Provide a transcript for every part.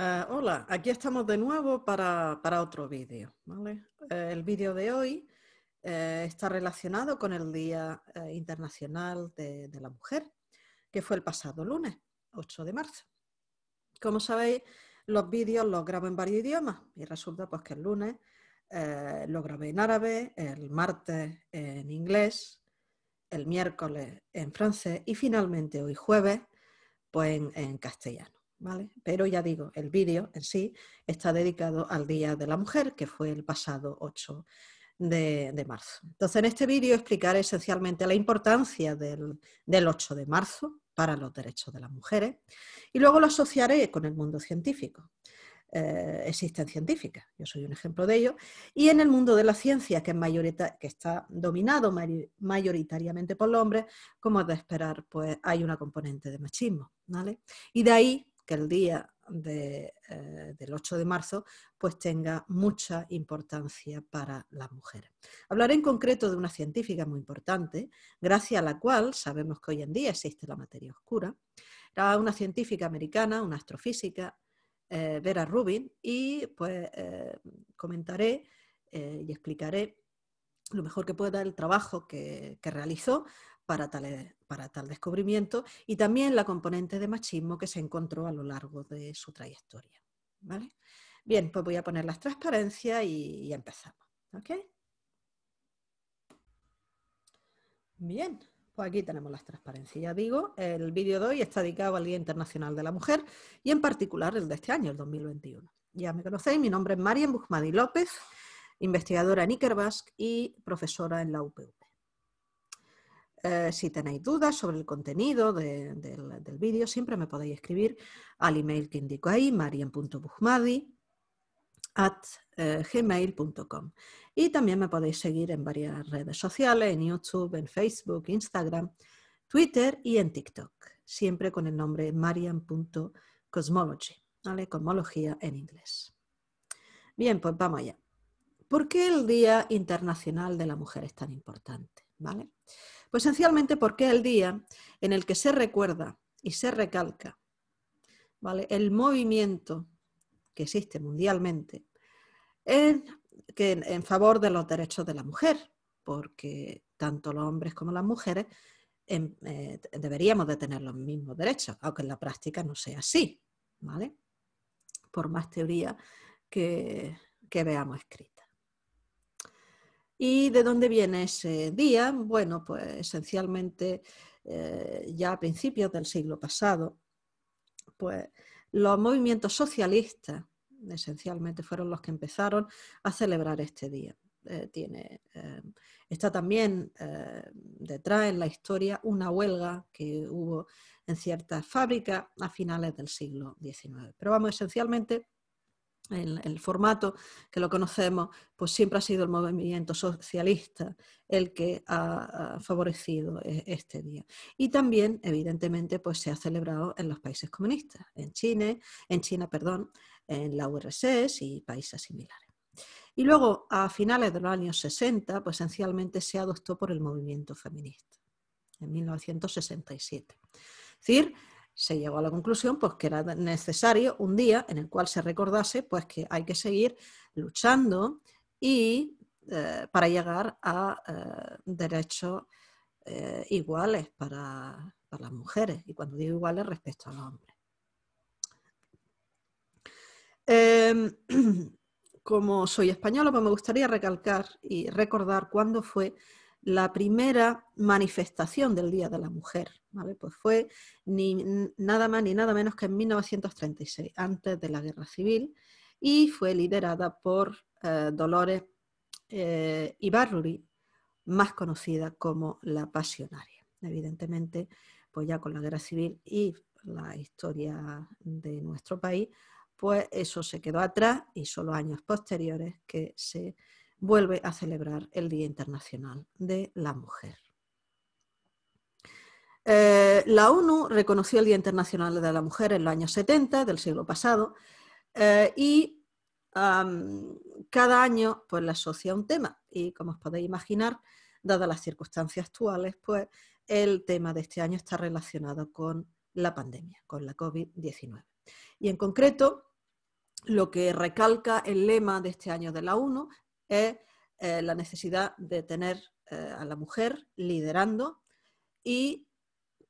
Ah, hola, aquí estamos de nuevo para, otro vídeo. Eh, el vídeo de hoy eh, está relacionado con el Día eh, Internacional de, la Mujer, que fue el pasado lunes, 8 de marzo. Como sabéis, los vídeos los grabo en varios idiomas y resulta pues, que el lunes lo grabé en árabe, el martes en inglés, el miércoles en francés y finalmente hoy jueves pues, en castellano. Pero ya digo, el vídeo en sí está dedicado al Día de la Mujer, que fue el pasado 8 de, marzo. Entonces, en este vídeo explicaré esencialmente la importancia del, 8 de marzo para los derechos de las mujeres y luego lo asociaré con el mundo científico. Eh, existen científicas, yo soy un ejemplo de ello, y en el mundo de la ciencia, que, es que está dominado mayoritariamente por los hombres, como es de esperar, pues hay una componente de machismo, ¿vale? Y de ahí que el día eh, del 8 de marzo pues tenga mucha importancia para las mujeres. Hablaré en concreto de una científica muy importante, gracias a la cual sabemos que hoy en día existe la materia oscura. Era una científica americana, una astrofísica, eh, Vera Rubin, y pues eh, comentaré y explicaré lo mejor que pueda el trabajo que realizó para tal, descubrimiento y también la componente de machismo que se encontró a lo largo de su trayectoria. ¿vale? Bien, pues voy a poner las transparencias y, empezamos. Bien, pues aquí tenemos las transparencias. Ya digo, el vídeo de hoy está dedicado al Día Internacional de la Mujer y en particular el de este año, el 2021. Ya me conocéis, mi nombre es Marian Bujmadi López, investigadora en Ikerbask y profesora en la UPV. Eh, si tenéis dudas sobre el contenido del, vídeo, siempre me podéis escribir al email que indico ahí, marian.buchmadi@gmail.com. Eh, y también me podéis seguir en varias redes sociales, en YouTube, en Facebook, Instagram, Twitter y en TikTok, siempre con el nombre marian.cosmology, ¿vale? Cosmología en inglés. Bien, pues vamos allá. ¿Por qué el Día Internacional de la Mujer es tan importante? ¿Vale? Pues esencialmente porque es el día en el que se recuerda y se recalca ¿vale? el movimiento que existe mundialmente en, favor de los derechos de la mujer, porque tanto los hombres como las mujeres em, eh, deberíamos de tener los mismos derechos, aunque en la práctica no sea así, ¿vale? Por más teoría que, que veamos escrita. ¿Y de dónde viene ese día? Bueno, pues esencialmente eh, ya a principios del siglo pasado, pues los movimientos socialistas esencialmente fueron los que empezaron a celebrar este día. Eh, tiene, eh, está también detrás en la historia una huelga que hubo en ciertas fábricas a finales del siglo XIX. Pero vamos, esencialmente el, formato que lo conocemos, pues siempre ha sido el movimiento socialista el que ha, favorecido e, este día. Y también, evidentemente, pues se ha celebrado en los países comunistas, en China, en China, perdón, en la URSS y países similares. Y luego, a finales de los años 60, pues esencialmente se adoptó por el movimiento feminista, en 1967. Es decir, se llegó a la conclusión pues, que era necesario un día en el cual se recordase pues, que hay que seguir luchando y eh, para llegar a eh, derechos eh, iguales para, las mujeres, y cuando digo iguales respecto a los hombres. Em, como soy española, pues me gustaría recalcar y recordar cuándo fue la primera manifestación del Día de la Mujer. Pues fue ni, nada más ni nada menos que en 1936, antes de la Guerra Civil, y fue liderada por eh, Dolores eh, Ibarruri, más conocida como la Pasionaria. Evidentemente, pues ya con la Guerra Civil y la historia de nuestro país, pues eso se quedó atrás y solo años posteriores que se vuelve a celebrar el Día Internacional de la Mujer. Eh, la ONU reconoció el Día Internacional de la Mujer en los años 70 del siglo pasado eh, y cada año pues, la asocia un tema. Y como os podéis imaginar, dadas las circunstancias actuales, pues el tema de este año está relacionado con la pandemia, con la COVID-19. Y en concreto, lo que recalca el lema de este año de la ONU es eh, la necesidad de tener eh, a la mujer liderando y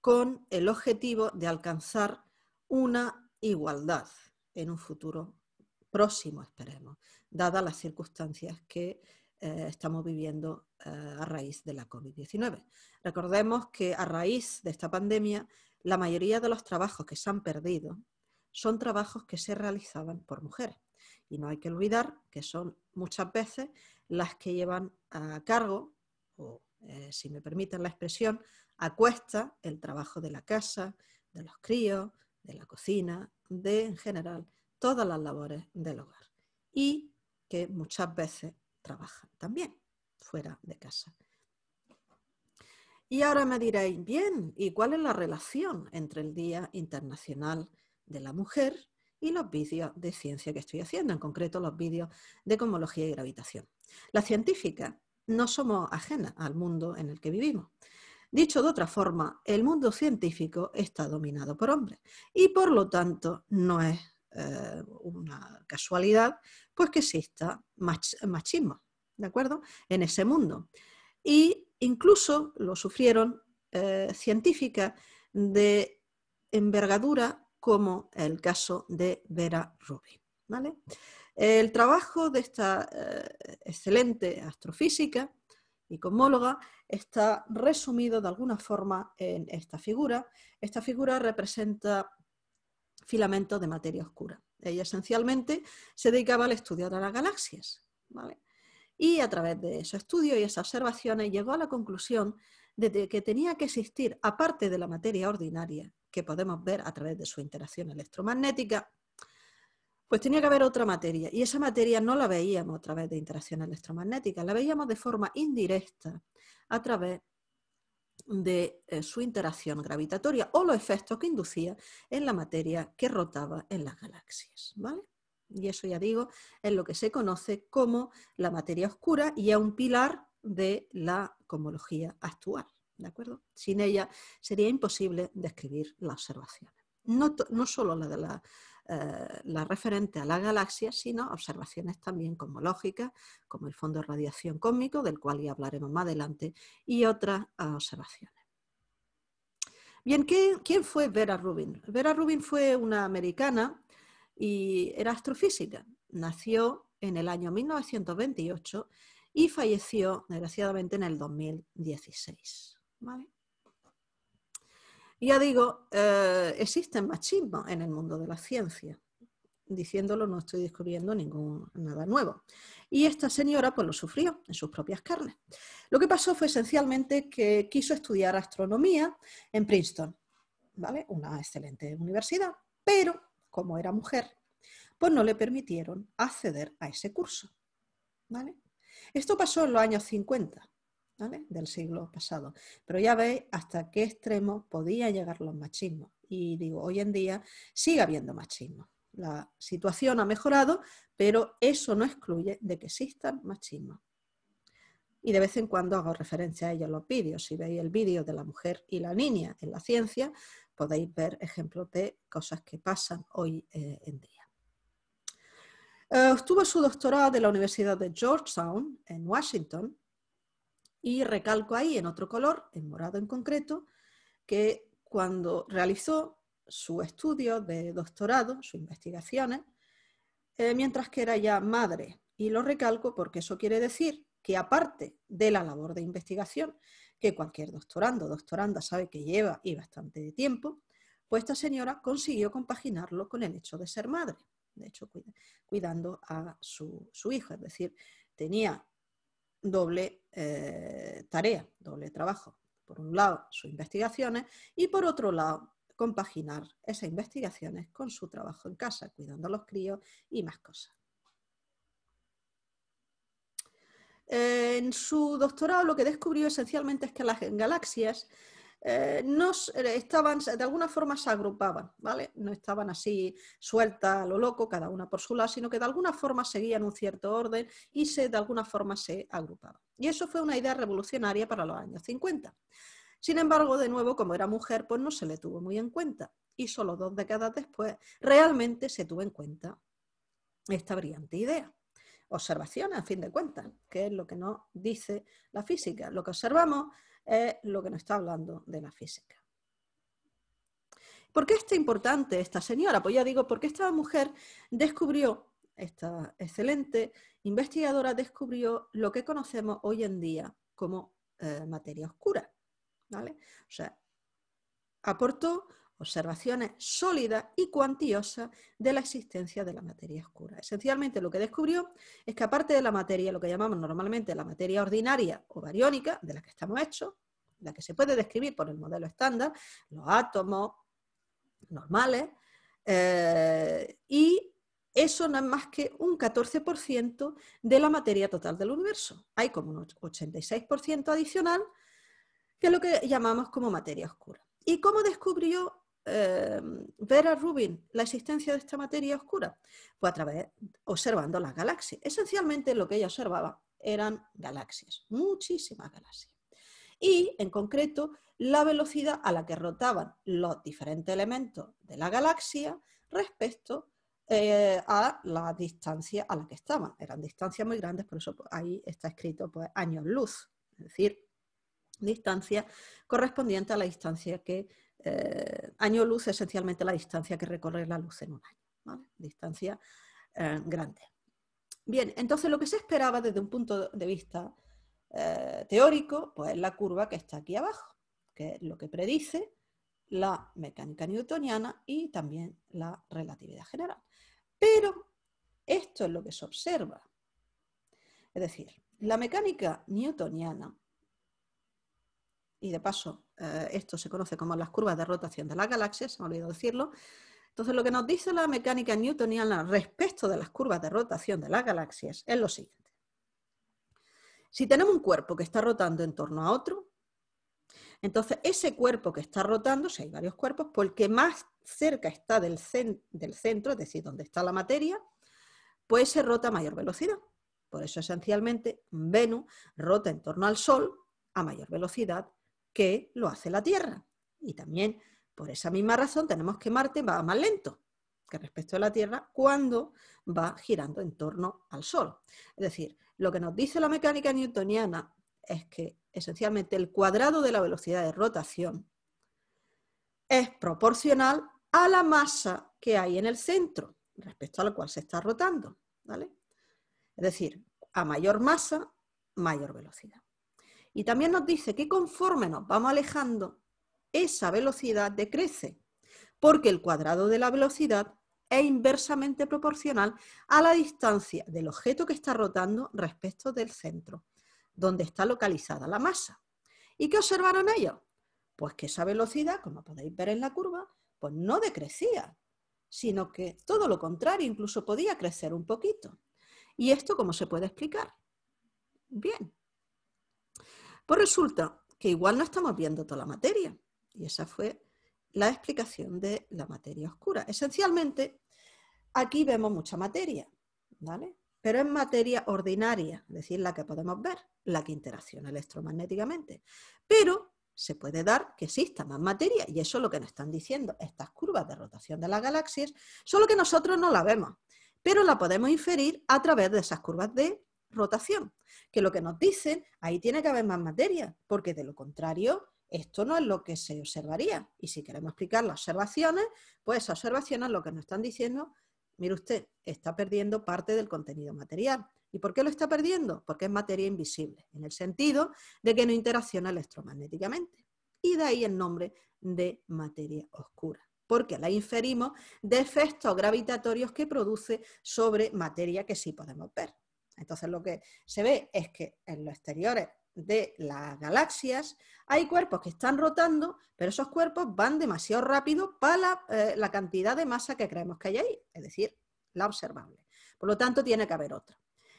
con el objetivo de alcanzar una igualdad en un futuro próximo, esperemos, dadas las circunstancias que eh, estamos viviendo a raíz de la COVID-19. Recordemos que a raíz de esta pandemia, la mayoría de los trabajos que se han perdido son trabajos que se realizaban por mujeres y no hay que olvidar que son muchas veces las que llevan a cargo, o eh, si me permiten la expresión, a cuesta el trabajo de la casa, de los críos, de la cocina, de en general todas las labores del hogar. Y que muchas veces trabajan también fuera de casa. Y ahora me diréis, bien, ¿y cuál es la relación entre el Día Internacional de la Mujer y los vídeos de ciencia que estoy haciendo, en concreto los vídeos de cosmología y gravitación. Las científicas no somos ajenas al mundo en el que vivimos. Dicho de otra forma, el mundo científico está dominado por hombres y por lo tanto no es eh, una casualidad pues que exista machismo, ¿de acuerdo? En ese mundo. Y incluso lo sufrieron eh, científicas de envergadura como el caso de Vera Rubin. ¿vale? El trabajo de esta eh, excelente astrofísica y cosmóloga está resumido de alguna forma en esta figura. Esta figura representa filamentos de materia oscura. Ella esencialmente se dedicaba al estudio de las galaxias. Y a través de ese estudio y esas observaciones llegó a la conclusión de que tenía que existir, aparte de la materia ordinaria, que podemos ver a través de su interacción electromagnética, pues tenía que haber otra materia. Y esa materia no la veíamos a través de interacción electromagnética, la veíamos de forma indirecta a través de eh, su interacción gravitatoria o los efectos que inducía en la materia que rotaba en las galaxias. Y eso ya digo, es lo que se conoce como la materia oscura y es un pilar de la cosmología actual. ¿De acuerdo? Sin ella sería imposible describir las observaciones. No, no solo la de eh, la, referente a la galaxia, sino observaciones también cosmológicas, como el fondo de radiación cósmico, del cual ya hablaremos más adelante, y otras eh, observaciones. Bien, ¿quién, ¿quién fue Vera Rubin? Vera Rubin fue una americana y era astrofísica. Nació en el año 1928 y falleció, desgraciadamente, en el 2016. ¿vale? Ya digo, eh, existen machismo en el mundo de la ciencia. Diciéndolo no estoy descubriendo ningún, nada nuevo. Y esta señora pues lo sufrió en sus propias carnes. Lo que pasó fue esencialmente que quiso estudiar astronomía en Princeton, ¿vale? Una excelente universidad, pero como era mujer, pues no le permitieron acceder a ese curso, ¿vale? Esto pasó en los años 50 del siglo pasado, pero ya veis hasta qué extremo podían llegar los machismos. Y digo, hoy en día sigue habiendo machismo. La situación ha mejorado, pero eso no excluye de que existan machismos. Y de vez en cuando hago referencia a ello en los vídeos. Si veis el vídeo de la mujer y la niña en la ciencia, podéis ver ejemplos de cosas que pasan hoy eh, en día. Eh, obtuvo su doctorado de la Universidad de Georgetown, en Washington, y recalco ahí en otro color, en morado en concreto, que cuando realizó su estudio de doctorado, sus investigaciones, eh, mientras que era ya madre. Y lo recalco porque eso quiere decir que aparte de la labor de investigación, que cualquier doctorando o doctoranda sabe que lleva y bastante tiempo, pues esta señora consiguió compaginarlo con el hecho de ser madre de hecho cuidando a su, hijo, es decir, tenía doble eh, tarea, doble trabajo. Por un lado, sus investigaciones y por otro lado, compaginar esas investigaciones con su trabajo en casa, cuidando a los críos y más cosas. En su doctorado lo que descubrió esencialmente es que las galaxias eh, eh, estaban, de alguna forma se agrupaban, ¿vale? No estaban así suelta a lo loco, cada una por su lado, sino que de alguna forma seguían un cierto orden y se, de alguna forma se agrupaban. Y eso fue una idea revolucionaria para los años 50. Sin embargo, de nuevo, como era mujer, pues no se le tuvo muy en cuenta. Y solo dos décadas después, realmente se tuvo en cuenta esta brillante idea. Observación, a fin de cuentas, que es lo que nos dice la física. Lo que observamos es lo que nos está hablando de la física. ¿Por qué es tan importante esta señora? Pues ya digo, porque esta mujer descubrió, esta excelente investigadora descubrió lo que conocemos hoy en día como eh, materia oscura. ¿vale? O sea, aportó observaciones sólidas y cuantiosas de la existencia de la materia oscura. Esencialmente lo que descubrió es que aparte de la materia, lo que llamamos normalmente la materia ordinaria o bariónica, de la que estamos hechos, la que se puede describir por el modelo estándar, los átomos normales, eh, y eso no es más que un 14% de la materia total del universo. Hay como un 86% adicional que es lo que llamamos como materia oscura. ¿Y cómo descubrió Em, ver a Rubin la existencia de esta materia oscura? Pues a través, observando las galaxias. Esencialmente lo que ella observaba eran galaxias, muchísimas galaxias. Y en concreto, la velocidad a la que rotaban los diferentes elementos de la galaxia respecto eh, a la distancia a la que estaban. Eran distancias muy grandes, por eso pues, ahí está escrito pues, años luz, es decir, distancia correspondiente a la distancia que eh, año luz esencialmente la distancia que recorre la luz en un año, distancia eh, grande. Bien, entonces lo que se esperaba desde un punto de vista eh, teórico, pues es la curva que está aquí abajo, que es lo que predice la mecánica newtoniana y también la relatividad general. Pero esto es lo que se observa. Es decir, la mecánica newtoniana y de paso eh, esto se conoce como las curvas de rotación de las galaxias, se me olvidó decirlo. Entonces, lo que nos dice la mecánica newtoniana respecto de las curvas de rotación de las galaxias es lo siguiente. Si tenemos un cuerpo que está rotando en torno a otro, entonces ese cuerpo que está rotando, si hay varios cuerpos, que más cerca está del, del centro, es decir, donde está la materia, pues se rota a mayor velocidad. Por eso esencialmente Venus rota en torno al Sol a mayor velocidad que lo hace la Tierra. Y también por esa misma razón tenemos que Marte va más lento que respecto a la Tierra cuando va girando en torno al Sol. Es decir, lo que nos dice la mecánica newtoniana es que esencialmente el cuadrado de la velocidad de rotación es proporcional a la masa que hay en el centro respecto a la cual se está rotando. ¿vale? Es decir, a mayor masa, mayor velocidad. Y también nos dice que conforme nos vamos alejando, esa velocidad decrece, porque el cuadrado de la velocidad es inversamente proporcional a la distancia del objeto que está rotando respecto del centro, donde está localizada la masa. ¿Y qué observaron ellos? Pues que esa velocidad, como podéis ver en la curva, pues no decrecía, sino que todo lo contrario, incluso podía crecer un poquito. ¿Y esto cómo se puede explicar? Bien, pues resulta que igual no estamos viendo toda la materia. Y esa fue la explicación de la materia oscura. Esencialmente, aquí vemos mucha materia, ¿vale? Pero es materia ordinaria, es decir, la que podemos ver, la que interacciona electromagnéticamente. Pero se puede dar que exista más materia y eso es lo que nos están diciendo estas curvas de rotación de las galaxias, solo que nosotros no la vemos, pero la podemos inferir a través de esas curvas de rotación, que lo que nos dicen, ahí tiene que haber más materia, porque de lo contrario, esto no es lo que se observaría. Y si queremos explicar las observaciones, pues esas observaciones lo que nos están diciendo, mire usted, está perdiendo parte del contenido material. ¿Y por qué lo está perdiendo? Porque es materia invisible, en el sentido de que no interacciona electromagnéticamente. Y de ahí el nombre de materia oscura, porque la inferimos de efectos gravitatorios que produce sobre materia que sí podemos ver. Entonces lo que se ve es que en los exteriores de las galaxias hay cuerpos que están rotando, pero esos cuerpos van demasiado rápido para la, eh, cantidad de masa que creemos que hay ahí, es decir, la observable. Por lo tanto, tiene que haber otra.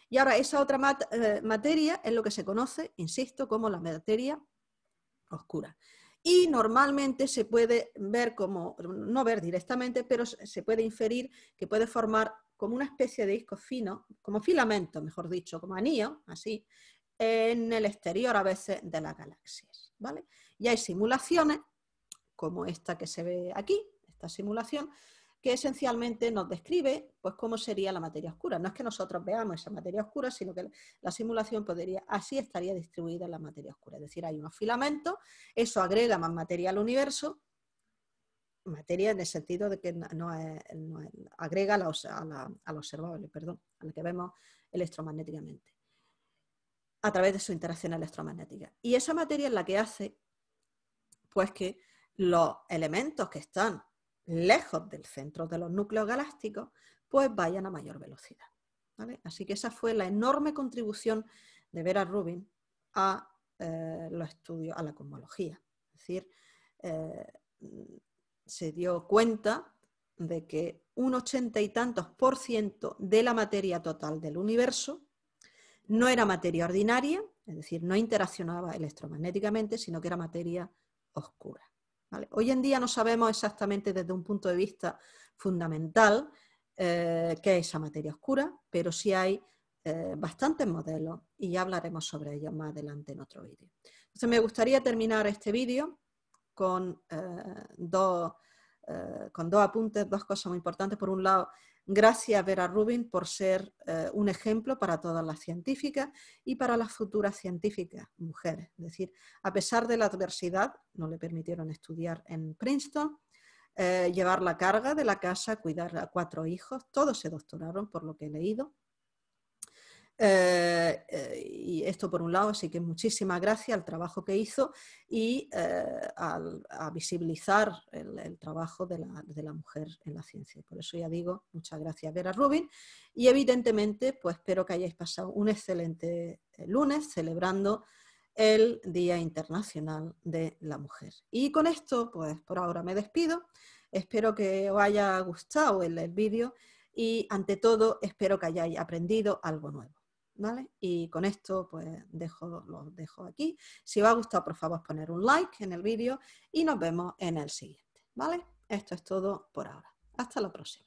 Y ahora, esa otra eh, materia es lo que se conoce, insisto, como la materia oscura. Y normalmente se puede ver como, no ver directamente, pero se puede inferir que puede formar como una especie de disco fino, como filamento, mejor dicho, como anillo, así, en el exterior a veces de las galaxias. ¿vale? Y hay simulaciones, como esta que se ve aquí, esta simulación, que esencialmente nos describe pues, cómo sería la materia oscura. No es que nosotros veamos esa materia oscura, sino que la simulación podría, así estaría distribuida la materia oscura. Es decir, hay unos filamentos, eso agrega más material al universo, materia en el sentido de que no, eh, eh, agrega al a, observable, perdón, a que vemos electromagnéticamente, a través de su interacción electromagnética. Y esa materia es la que hace pues que los elementos que están lejos del centro de los núcleos galácticos pues vayan a mayor velocidad. ¿vale? Así que esa fue la enorme contribución de Vera Rubin a eh, los estudios, a la cosmología. Es decir, eh, se dio cuenta de que un ochenta y tantos por ciento de la materia total del universo no era materia ordinaria, es decir, no interaccionaba electromagnéticamente, sino que era materia oscura. Hoy en día no sabemos exactamente desde un punto de vista fundamental eh, qué es esa materia oscura, pero sí hay eh, bastantes modelos y ya hablaremos sobre ellos más adelante en otro vídeo. Entonces me gustaría terminar este vídeo con, eh, dos, eh, con dos apuntes, dos cosas muy importantes. Por un lado, gracias a Vera Rubin por ser eh, un ejemplo para todas las científicas y para las futuras científicas mujeres. Es decir, a pesar de la adversidad, no le permitieron estudiar en Princeton, llevar la carga de la casa, cuidar a cuatro hijos, todos se doctoraron por lo que he leído eh, eh, y esto por un lado, así que muchísimas gracias al trabajo que hizo y eh, a visibilizar el, trabajo de la, mujer en la ciencia. Por eso ya digo, muchas gracias Vera Rubin y evidentemente pues espero que hayáis pasado un excelente lunes celebrando el Día Internacional de la Mujer. Y con esto pues por ahora me despido. Espero que os haya gustado el vídeo y ante todo espero que hayáis aprendido algo nuevo. Y con esto pues dejo, los dejo aquí. Si os ha gustado, por favor, poner un like en el vídeo y nos vemos en el siguiente. ¿Vale? Esto es todo por ahora. Hasta la próxima.